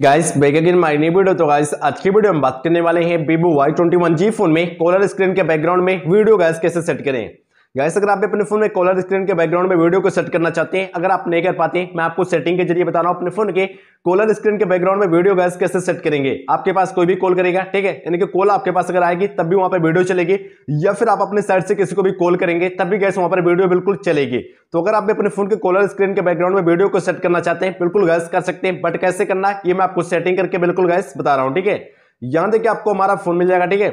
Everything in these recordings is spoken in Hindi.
guys back again my new video तो गाइस आज की वीडियो में बात करने वाले हैं Vivo Y twenty one G phone में कॉलर स्क्रीन के बैकग्राउंड में वीडियो गाइस कैसे सेट करें गाइस अगर आप अपने फोन में कॉलर स्क्रीन के बैकग्राउंड में वीडियो को सेट करना चाहते हैं अगर आप नहीं कर पाते हैं मैं आपको सेटिंग के जरिए बता रहा हूँ अपने फोन के कॉलर स्क्रीन के बैकग्राउंड में वीडियो गैस कैसे सेट करेंगे आपके पास कोई भी कॉल करेगा ठीक है यानी कि कॉल आपके पास अगर आएगी तब भी वहां पर वीडियो चलेगी या फिर आप अपने साइड से किसी को भी कॉल करेंगे तब भी गैस वहां पर वीडियो बिल्कुल चलेगी तो अगर आप अपने फोन के कॉलर स्क्रीन के बैकग्राउंड में वीडियो को सेट करना चाहते हैं बिल्कुल गैस कर सकते हैं बट कैसे करना ये मैं आपको सेटिंग करके बिल्कुल गैस बता रहा हूँ ठीक है यहाँ देखिए आपको हमारा फोन मिल जाएगा ठीक है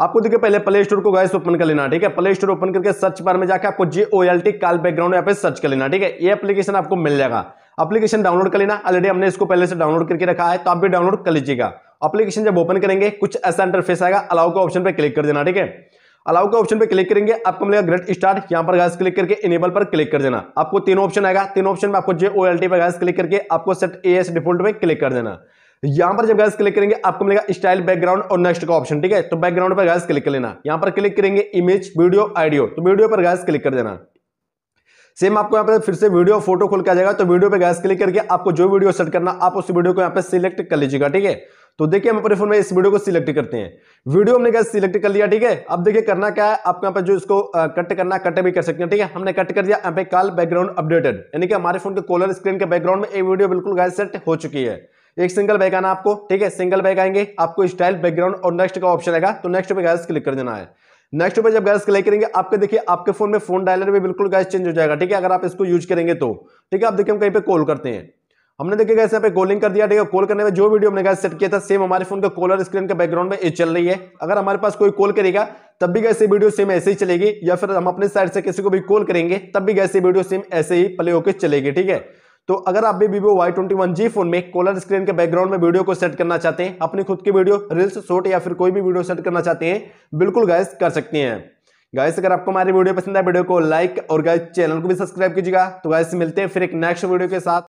आपको देखिए पहले प्ले स्टोर को गैस ओपन कर लेना ठीक है प्ले स्टोर ओपन करके सर्च बार में जाकर आपको J O L T call background यहाँ पे सर्च कर लेना ठीक है ये एप्लीकेशन आपको मिल जाएगा एप्लीकेशन डाउनलोड कर लेना ऑलरेडी हमने इसको पहले से डाउनलोड करके रखा है तो आप भी डाउनलोड कर लीजिएगा एप्लीकेशन जब ओपन करेंगे कुछ ऐसा इंटरफेस आएगा अलाउ का ऑप्शन पर क्लिक कर देना ठीक है अलाउ का ऑप्शन पर क्लिक करेंगे आपको मिलेगा ग्रेट स्टार्ट यहाँ पर गैस क्लिक करके इनेबल पर क्लिक कर देना आपको तीन ऑप्शन आएगा तीन ऑप्शन में आपको जे ओ एल टी पर गैस क्लिक करके आपको सेट ए एस डिफॉल्ट में क्लिक कर देना यहां पर जब गैस क्लिक करेंगे आपको मिलेगा स्टाइल बैकग्राउंड और नेक्स्ट का ऑप्शन ठीक है तो बैकग्राउंड पर गैस क्लिक कर लेना यहां पर क्लिक करेंगे इमेज वीडियो ऑडियो तो वीडियो पर गैस क्लिक कर देना सेम आपको यहाँ पर फिर से वीडियो फोटो खोल के आ जाएगा तो वीडियो पे गैस क्लिक करके आपको जो वीडियो सेट करना आप उस वीडियो को यहाँ पे सिलेक्ट कर लीजिएगा ठीक है तो देखिए हम अपने फोन में इस वीडियो को सिलेक्ट करते हैं वीडियो हमने गैस सिलेक्ट कर लिया ठीक है अब देखिए करना क्या है आपको यहाँ पर जो इसको कट करना कट भी कर सकते हैं ठीक है हमने कट कर दिया यहाँ पे काल बैकग्राउंड अपडेटेड यानी कि हमारे फोन के कॉलर स्क्रीन के बैकग्राउंड में ये वीडियो बिल्कुल गैस सेट हो चुकी है एक सिंगल बैग आना आपको ठीक है सिंगल बैग आएंगे आपको स्टाइल बैकग्राउंड और नेक्स्ट का ऑप्शन आएगा तो नेक्स्ट पे गैस क्लिक कर देना है नेक्स्ट पे जब गैस क्लिक करेंगे आपके देखिए आपके फोन में फोन डायलर भी बिल्कुल गैस चेंज हो जाएगा ठीक है अगर आप इसको यूज करेंगे तो ठीक है आप देखिए हम कहीं पर कॉल करते हैं हमने देखिए गैस यहाँ पे कॉलिंग कर दिया ठीक है कॉल करने में जो वीडियो हमने गैस सेट किया था सेम हमारे फोन का कॉलर स्क्रीन के बैकग्राउंड में ये चल रही है अगर हमारे पास कोई कॉल करेगा तब भी गैसे वीडियो सेम ऐसे ही चलेगी या फिर हम अपने साइड से किसी को भी कॉल करेंगे तब भी गैसे वीडियो सेम ऐसे ही प्ले होकर चलेगी ठीक है तो अगर आप भी Vivo Y twenty one G phone में कॉलर स्क्रीन के बैकग्राउंड में वीडियो को सेट करना चाहते हैं अपनी खुद की वीडियो रील्स शॉर्ट या फिर कोई भी वीडियो सेट करना चाहते हैं बिल्कुल गाइस कर सकते हैं गाइस अगर आपको हमारी वीडियो पसंद है वीडियो को लाइक और गाइस चैनल को भी सब्सक्राइब कीजिएगा तो गाइस मिलते हैं फिर एक नेक्स्ट वीडियो के साथ